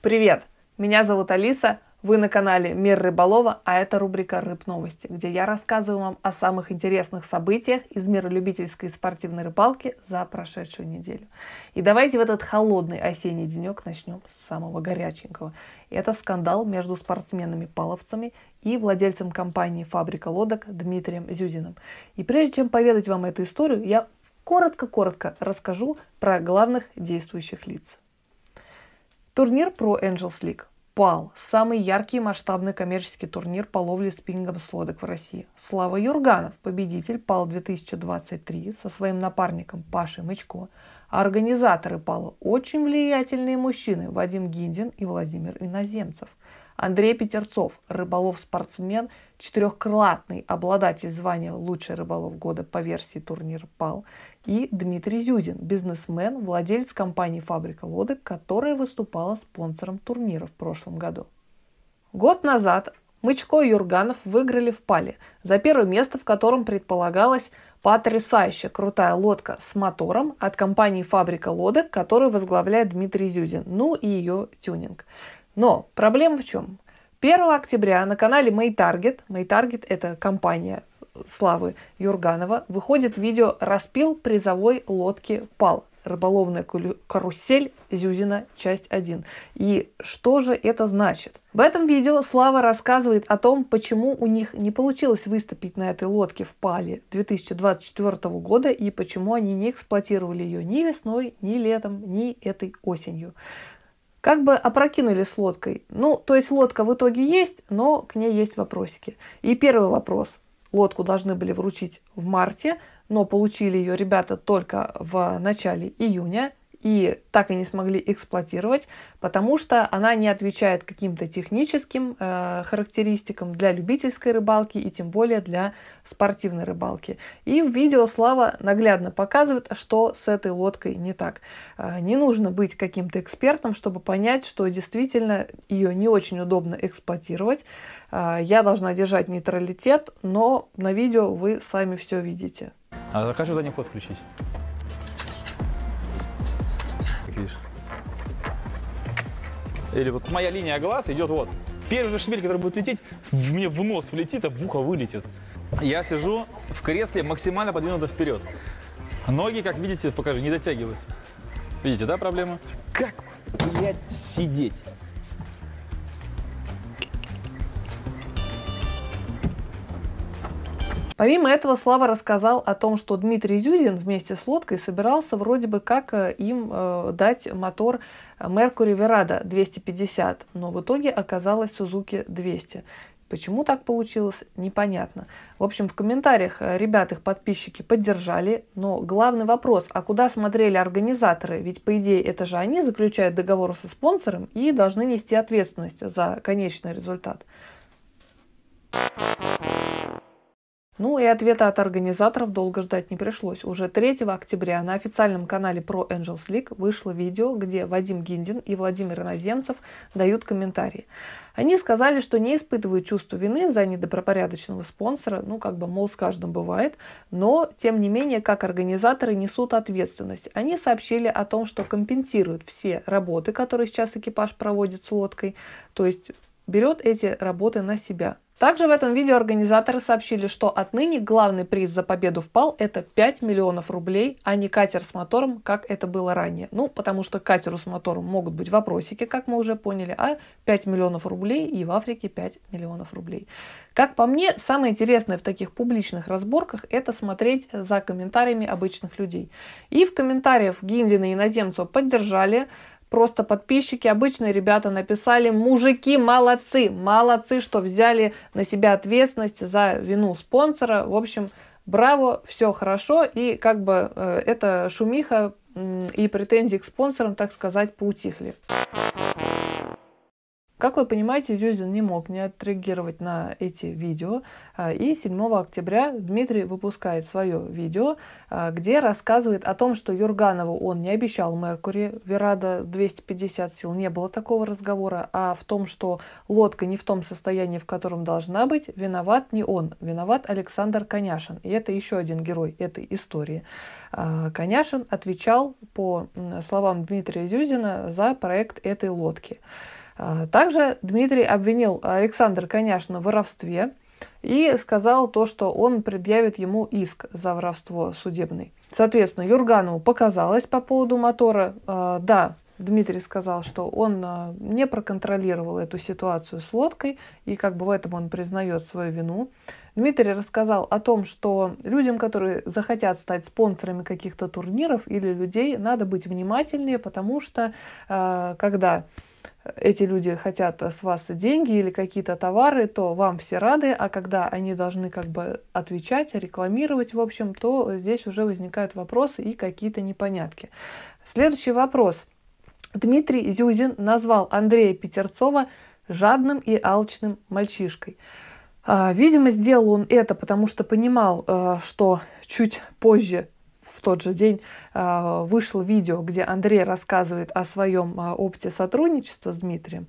Привет! Меня зовут Алиса, вы на канале Мир рыболова, а это рубрика «Рыб новости», где я рассказываю вам о самых интересных событиях из мира любительской и спортивной рыбалки за прошедшую неделю. И давайте в этот холодный осенний денек начнем с самого горяченького. Это скандал между спортсменами-паловцами и владельцем компании «Фабрика лодок» Дмитрием Зюзиным. И прежде чем поведать вам эту историю, я коротко-коротко расскажу про главных действующих лиц. Турнир Pro Angels League. ПАЛ – самый яркий и масштабный коммерческий турнир по ловле спиннингом с лодок в России. Слава Юрганов, победитель ПАЛ-2023 со своим напарником Пашей Мычко, а организаторы ПАЛа – очень влиятельные мужчины Вадим Гиндин и Владимир Иноземцев. Андрей Петерцов, рыболов-спортсмен, четырехкратный обладатель звания «Лучший рыболов года» по версии турнира ПАЛ, и Дмитрий Зюзин, бизнесмен, владелец компании «Фабрика лодок», которая выступала спонсором турнира в прошлом году. Год назад Мычко и Юрганов выиграли в пале за первое место, в котором предполагалась потрясающе крутая лодка с мотором от компании «Фабрика лодок», которую возглавляет Дмитрий Зюзин, ну и ее тюнинг. Но проблема в чем? 1 октября на канале Maytarget, Maytarget это компания славы Юрганова выходит видео «Распил призовой лодки пал. Рыболовная карусель Зюзина, часть 1». И что же это значит? В этом видео Слава рассказывает о том, почему у них не получилось выступить на этой лодке в Пале 2024 года и почему они не эксплуатировали ее ни весной, ни летом, ни этой осенью как бы опрокинули с лодкой. Ну, то есть лодка в итоге есть, но к ней есть вопросики. И первый вопрос лодку должны были вручить в марте, но получили ее ребята только в начале июня и так и не смогли эксплуатировать, потому что она не отвечает каким-то техническим э, характеристикам для любительской рыбалки и тем более для спортивной рыбалки. И в видео Слава наглядно показывает, что с этой лодкой не так. Э, не нужно быть каким-то экспертом, чтобы понять, что действительно ее не очень удобно эксплуатировать. Э, я должна держать нейтралитет, но на видео вы сами все видите. А хочу задний ход включить. или вот моя линия глаз идет вот. Первый же шмель, который будет лететь, мне в нос влетит, а в ухо вылетит. Я сижу в кресле максимально подвинуто вперед. Ноги, как видите, покажу, не дотягиваются. Видите, да, проблема? Как, блядь, сидеть? Помимо этого, Слава рассказал о том, что Дмитрий Зюзин вместе с лодкой собирался вроде бы как э, им э, дать мотор Mercury Verado 250, но в итоге оказалось Suzuki 200. Почему так получилось, непонятно. В общем, в комментариях э, ребят их подписчики поддержали, но главный вопрос, а куда смотрели организаторы? Ведь, по идее, это же они заключают договор со спонсором и должны нести ответственность за конечный результат. Ну и ответа от организаторов долго ждать не пришлось. Уже 3 октября на официальном канале Pro Angels League вышло видео, где Вадим Гиндин и Владимир Иноземцев дают комментарии. Они сказали, что не испытывают чувство вины за недобропорядочного спонсора, ну как бы, мол, с каждым бывает, но, тем не менее, как организаторы несут ответственность. Они сообщили о том, что компенсируют все работы, которые сейчас экипаж проводит с лодкой, то есть берет эти работы на себя. Также в этом видео организаторы сообщили, что отныне главный приз за победу в ПАЛ – это 5 миллионов рублей, а не катер с мотором, как это было ранее. Ну, потому что катеру с мотором могут быть вопросики, как мы уже поняли, а 5 миллионов рублей и в Африке 5 миллионов рублей. Как по мне, самое интересное в таких публичных разборках – это смотреть за комментариями обычных людей. И в комментариях Гиндина и Иноземцева поддержали просто подписчики, обычные ребята написали, мужики молодцы, молодцы, что взяли на себя ответственность за вину спонсора. В общем, браво, все хорошо, и как бы э, эта шумиха э, и претензии к спонсорам, так сказать, поутихли. Как вы понимаете, Зюзин не мог не отреагировать на эти видео, а, и 7 октября Дмитрий выпускает свое видео, а, где рассказывает о том, что Юрганову он не обещал Меркури, Верада 250 сил, не было такого разговора, а в том, что лодка не в том состоянии, в котором должна быть, виноват не он, виноват Александр Коняшин. И это еще один герой этой истории. А, Коняшин отвечал, по словам Дмитрия Зюзина, за проект этой лодки. А, также Дмитрий обвинил Александра конечно, в воровстве и сказал то, что он предъявит ему иск за воровство судебный. Соответственно, Юрганову показалось по поводу мотора. А, да, Дмитрий сказал, что он а, не проконтролировал эту ситуацию с лодкой, и как бы в этом он признает свою вину. Дмитрий рассказал о том, что людям, которые захотят стать спонсорами каких-то турниров или людей, надо быть внимательнее, потому что когда эти люди хотят с вас деньги или какие-то товары, то вам все рады, а когда они должны как бы отвечать, рекламировать, в общем, то здесь уже возникают вопросы и какие-то непонятки. Следующий вопрос. Дмитрий Зюзин назвал Андрея Петерцова жадным и алчным мальчишкой. А, видимо, сделал он это, потому что понимал, э, что чуть позже в тот же день а, вышел видео, где Андрей рассказывает о своем а, опыте сотрудничества с Дмитрием,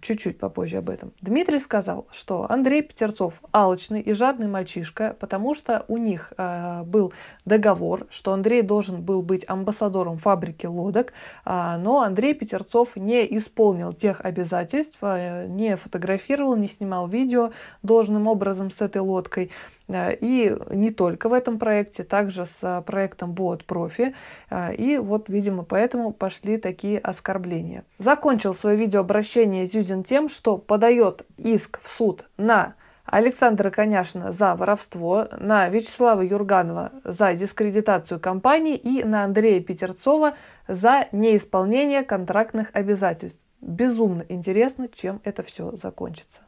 чуть-чуть попозже об этом. Дмитрий сказал, что Андрей Петерцов алочный и жадный мальчишка, потому что у них а, был договор, что Андрей должен был быть амбассадором фабрики лодок, но Андрей Петерцов не исполнил тех обязательств, не фотографировал, не снимал видео должным образом с этой лодкой. И не только в этом проекте, также с проектом Boat Profi. А, и вот, видимо, поэтому пошли такие оскорбления. Закончил свое видеообращение Зюзин тем, что подает иск в суд на Александра Коняшина за воровство, на Вячеслава Юрганова за дискредитацию компании и на Андрея Петерцова за неисполнение контрактных обязательств. Безумно интересно, чем это все закончится.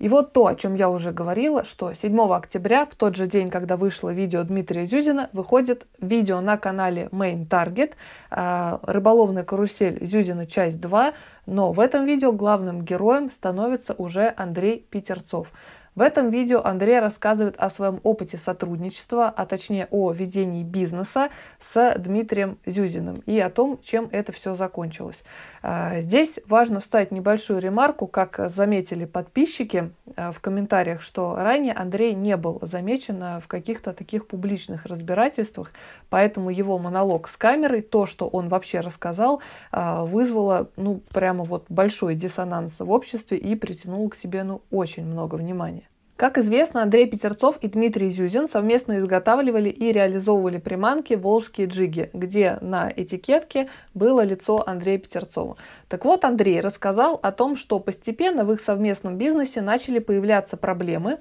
И вот то, о чем я уже говорила, что 7 октября, в тот же день, когда вышло видео Дмитрия Зюзина, выходит видео на канале Main Target а, «Рыболовная карусель Зюзина. Часть 2», но в этом видео главным героем становится уже Андрей Питерцов – в этом видео Андрей рассказывает о своем опыте сотрудничества, а точнее о ведении бизнеса с Дмитрием Зюзиным и о том, чем это все закончилось. А, здесь важно вставить небольшую ремарку, как заметили подписчики а, в комментариях, что ранее Андрей не был замечен а, в каких-то таких публичных разбирательствах, поэтому его монолог с камерой, то, что он вообще рассказал, вызвало ну прямо вот большой диссонанс в обществе и притянул к себе ну очень много внимания. Как известно, Андрей Петерцов и Дмитрий Зюзин совместно изготавливали и реализовывали приманки «Волжские джиги», где на этикетке было лицо Андрея Петерцова. Так вот, Андрей рассказал о том, что постепенно в их совместном бизнесе начали появляться проблемы,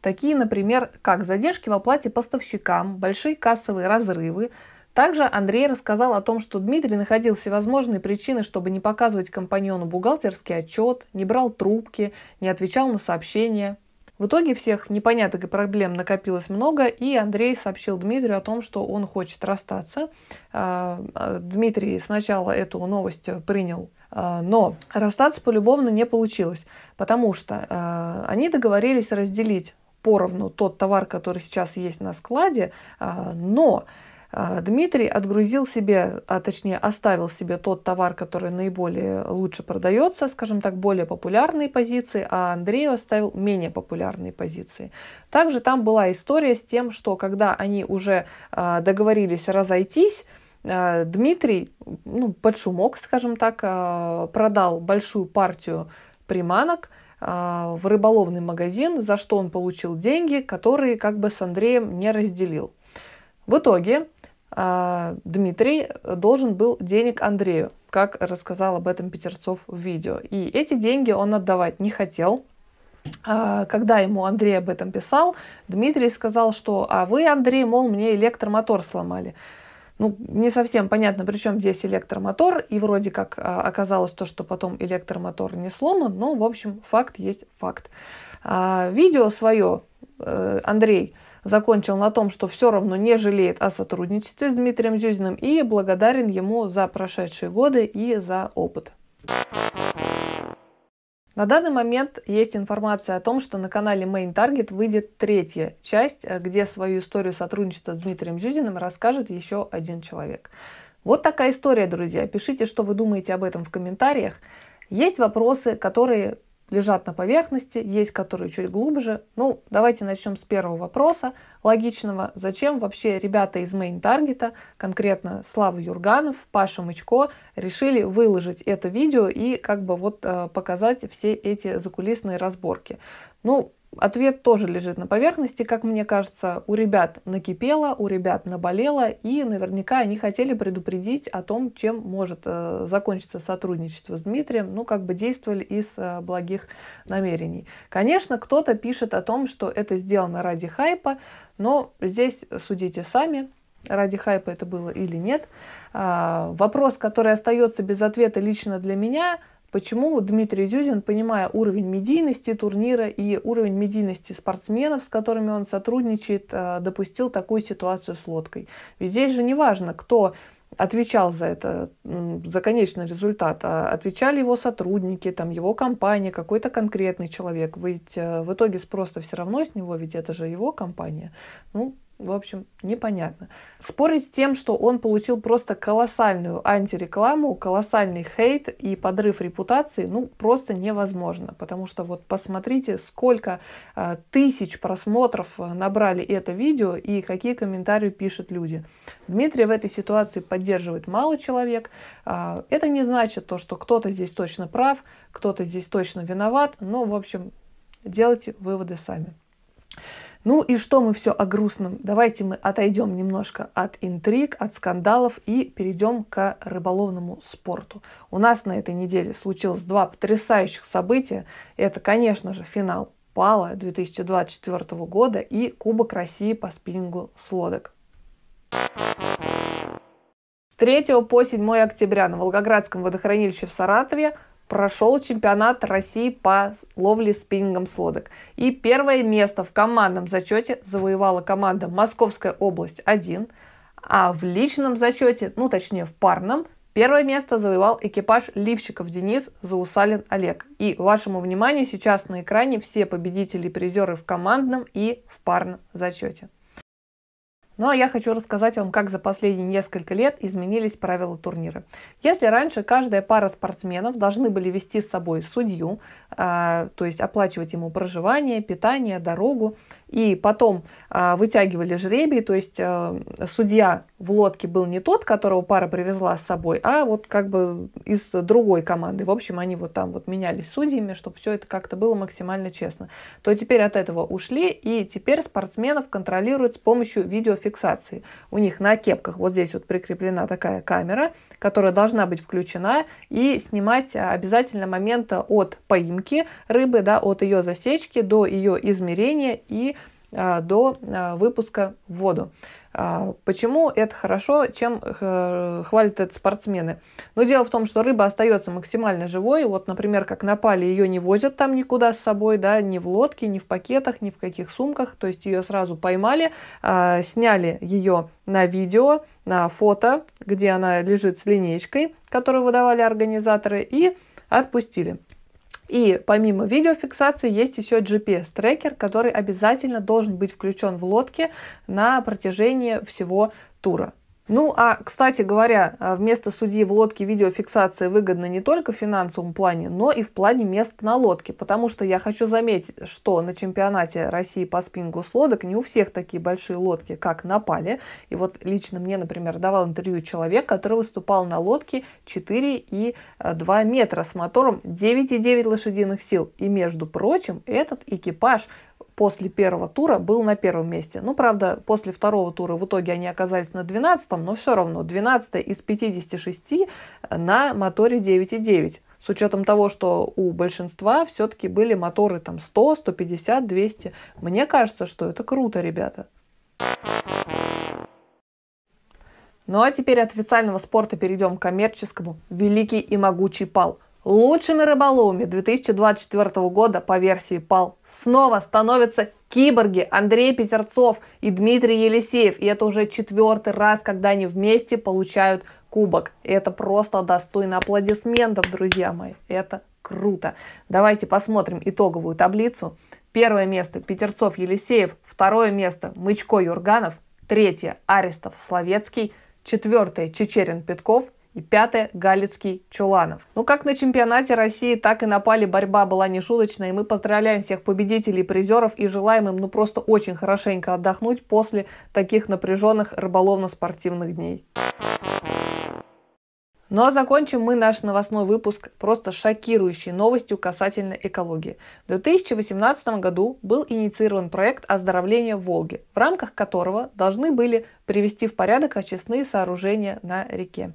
такие, например, как задержки в оплате поставщикам, большие кассовые разрывы, также Андрей рассказал о том, что Дмитрий находил всевозможные причины, чтобы не показывать компаньону бухгалтерский отчет, не брал трубки, не отвечал на сообщения. В итоге всех непоняток и проблем накопилось много, и Андрей сообщил Дмитрию о том, что он хочет расстаться. А, а, Дмитрий сначала эту новость принял, а, но расстаться полюбовно не получилось, потому что они договорились разделить поровну тот товар, который сейчас есть на складе, но а, Дмитрий отгрузил себе, а точнее оставил себе тот товар, который наиболее лучше продается, скажем так, более популярные позиции, а Андрею оставил менее популярные позиции. Также там была история с тем, что когда они уже а, договорились разойтись, а, Дмитрий ну, под шумок, скажем так, продал большую партию приманок в рыболовный магазин, за что он получил деньги, которые как бы с Андреем не разделил. В итоге а, Дмитрий должен был денег Андрею, как рассказал об этом Петерцов в видео. И эти деньги он отдавать не хотел. А, когда ему Андрей об этом писал, Дмитрий сказал, что «А вы, Андрей, мол, мне электромотор сломали». Ну, не совсем понятно, при чем здесь электромотор, и вроде как а, оказалось то, что потом электромотор не сломан, но, в общем, факт есть факт. Видео свое э, Андрей закончил на том, что все равно не жалеет о сотрудничестве с Дмитрием Зюзиным и благодарен ему за прошедшие годы и за опыт. На данный момент есть информация о том, что на канале Main Target выйдет третья часть, где свою историю сотрудничества с Дмитрием Зюзиным расскажет еще один человек. Вот такая история, друзья. Пишите, что вы думаете об этом в комментариях. Есть вопросы, которые лежат на поверхности, есть которые чуть глубже. Ну, давайте начнем с первого вопроса, логичного. Зачем вообще ребята из Main Target, конкретно Слава Юрганов, Паша Мычко, решили выложить это видео и как бы вот э, показать все эти закулисные разборки? Ну, Ответ тоже лежит на поверхности, как мне кажется, у ребят накипело, у ребят наболело, и наверняка они хотели предупредить о том, чем может э, закончиться сотрудничество с Дмитрием, ну как бы действовали из э, благих намерений. Конечно, кто-то пишет о том, что это сделано ради хайпа, но здесь судите сами, ради хайпа это было или нет. А, вопрос, который остается без ответа лично для меня, Почему Дмитрий Зюзин, понимая уровень медийности турнира и уровень медийности спортсменов, с которыми он сотрудничает, э, допустил такую ситуацию с лодкой? Ведь здесь же не важно, кто отвечал за это, за конечный результат, а отвечали его сотрудники, там, его компания, какой-то конкретный человек. Ведь э, в итоге спрос все равно с него, ведь это же его компания. Ну, в общем, непонятно. Спорить с тем, что он получил просто колоссальную антирекламу, колоссальный хейт и подрыв репутации, ну, просто невозможно. Потому что вот посмотрите, сколько э, тысяч просмотров а, набрали это видео и какие комментарии пишут люди. Дмитрия в этой ситуации поддерживает мало человек. Э, это не значит то, что кто-то здесь точно прав, кто-то здесь точно виноват. Но, в общем, делайте выводы сами. Ну и что мы все о грустном? Давайте мы отойдем немножко от интриг, от скандалов и перейдем к рыболовному спорту. У нас на этой неделе случилось два потрясающих события. Это, конечно же, финал Пала 2024 года и Кубок России по спиннингу с лодок. 3 по 7 октября на Волгоградском водохранилище в Саратове прошел чемпионат России по ловле спиннингом с лодок. И первое место в командном зачете завоевала команда Московская область 1, а в личном зачете, ну точнее в парном, первое место завоевал экипаж Ливчиков Денис Заусалин Олег. И вашему вниманию сейчас на экране все победители и призеры в командном и в парном зачете. Ну а я хочу рассказать вам, как за последние несколько лет изменились правила турнира. Если раньше каждая пара спортсменов должны были вести с собой судью, а, то есть оплачивать ему проживание, питание, дорогу, и потом э, вытягивали жребий, то есть э, судья в лодке был не тот, которого пара привезла с собой, а вот как бы из другой команды. В общем, они вот там вот менялись судьями, чтобы все это как-то было максимально честно. То теперь от этого ушли, и теперь спортсменов контролируют с помощью видеофиксации. У них на кепках вот здесь вот прикреплена такая камера, которая должна быть включена и снимать обязательно момента от поимки рыбы, да, от ее засечки до ее измерения и а, до а, выпуска в воду. А, почему это хорошо, чем э, хвалят это спортсмены? Но ну, дело в том, что рыба остается максимально живой. Вот, например, как напали, ее не возят там никуда с собой, да, ни в лодке, ни в пакетах, ни в каких сумках. То есть ее сразу поймали, сняли ее на видео, на фото, где она лежит с линейкой, которую выдавали организаторы, и отпустили. И помимо видеофиксации есть еще GPS-трекер, который обязательно должен быть включен в лодке на протяжении всего тура. Ну, а, кстати говоря, а, вместо судьи в лодке видеофиксация выгодна не только в финансовом плане, но и в плане мест на лодке, потому что я хочу заметить, что на чемпионате России по спингу с лодок не у всех такие большие лодки, как на Пале. И вот лично мне, например, давал интервью человек, который выступал на лодке 4,2 а, метра с мотором 9,9 лошадиных сил. И, между прочим, этот экипаж после первого тура был на первом месте. Ну, правда, после второго тура в итоге они оказались на 12 но все равно 12 из 56 э, на моторе 9,9. С учетом того, что у большинства все-таки были моторы там 100, 150, 200. Мне кажется, что это круто, ребята. Ну а теперь от официального спорта перейдем к коммерческому. Великий и могучий пал – Лучшими рыболовами 2024 года по версии ПАЛ снова становятся киборги Андрей Петерцов и Дмитрий Елисеев. И это уже четвертый раз, когда они вместе получают кубок. И это просто достойно аплодисментов, друзья мои. Это круто. Давайте посмотрим итоговую таблицу. Первое место Петерцов Елисеев, второе место Мычко Юрганов, третье Арестов Словецкий, четвертое Чечерин Петков – и пятое – Галицкий Чуланов. Ну, как на чемпионате России, так и на пале борьба была нешуточная, и мы поздравляем всех победителей и призеров и желаем им, ну, просто очень хорошенько отдохнуть после таких напряженных рыболовно-спортивных дней. Ну а закончим мы наш новостной выпуск просто шокирующей новостью касательно экологии. В 2018 году был инициирован проект оздоровления Волги, в рамках которого должны были привести в порядок очистные сооружения на реке.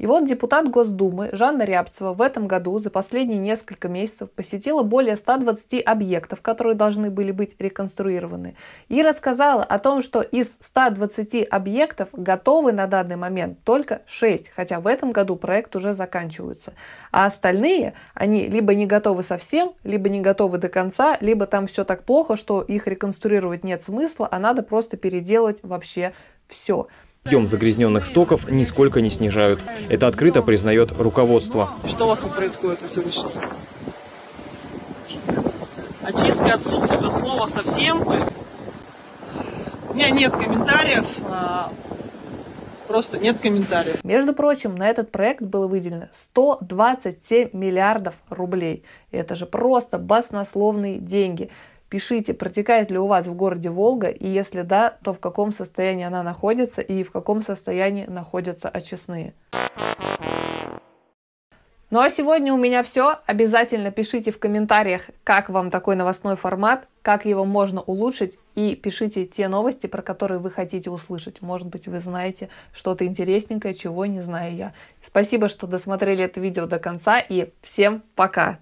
И вот депутат Госдумы Жанна Рябцева в этом году за последние несколько месяцев посетила более 120 объектов, которые должны были быть реконструированы, и рассказала о том, что из 120 объектов готовы на данный момент только 6, хотя в этом году проект уже заканчивается. А остальные, они либо не готовы совсем, либо не готовы до конца, либо там все так плохо, что их реконструировать нет смысла, а надо просто переделать вообще все. Объем загрязненных стоков нисколько не снижают. Это открыто признает руководство. Что у вас тут происходит на сегодняшний день? Очистка отсутствует от слова совсем. То есть... У меня нет комментариев. А, просто нет комментариев. Между прочим, на этот проект было выделено 127 миллиардов рублей. Это же просто баснословные деньги. Пишите, протекает ли у вас в городе Волга, и если да, то в каком состоянии она находится и в каком состоянии находятся очистные. Ну а сегодня у меня все. Обязательно пишите в комментариях, как вам такой новостной формат, как его можно улучшить, и пишите те новости, про которые вы хотите услышать. Может быть, вы знаете что-то интересненькое, чего не знаю я. Спасибо, что досмотрели это видео до конца, и всем пока!